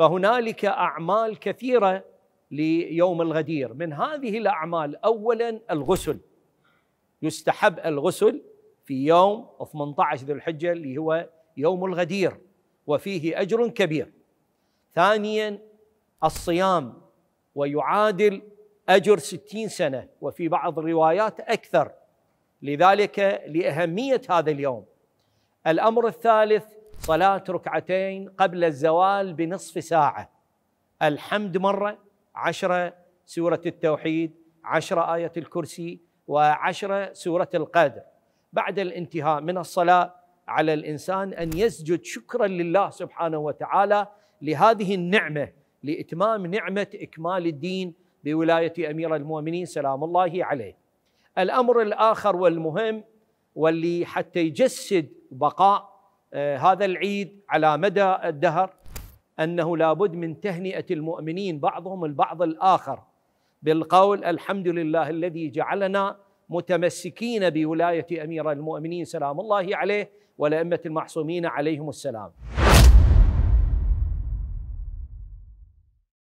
فهنالك اعمال كثيره ليوم الغدير من هذه الاعمال اولا الغسل يستحب الغسل في يوم 18 ذي الحجه اللي هو يوم الغدير وفيه اجر كبير ثانيا الصيام ويعادل أجر ستين سنة وفي بعض الروايات أكثر لذلك لأهمية هذا اليوم الأمر الثالث الصلاة ركعتين قبل الزوال بنصف ساعة الحمد مرة عشرة سورة التوحيد عشرة آية الكرسي وعشرة سورة القدر بعد الانتهاء من الصلاة على الإنسان أن يسجد شكرا لله سبحانه وتعالى لهذه النعمة لإتمام نعمة إكمال الدين بولاية أمير المؤمنين سلام الله عليه الأمر الآخر والمهم واللي حتى يجسد بقاء آه، هذا العيد على مدى الدهر انه لابد من تهنئه المؤمنين بعضهم البعض الاخر بالقول الحمد لله الذي جعلنا متمسكين بولايه امير المؤمنين سلام الله عليه والائمه المعصومين عليهم السلام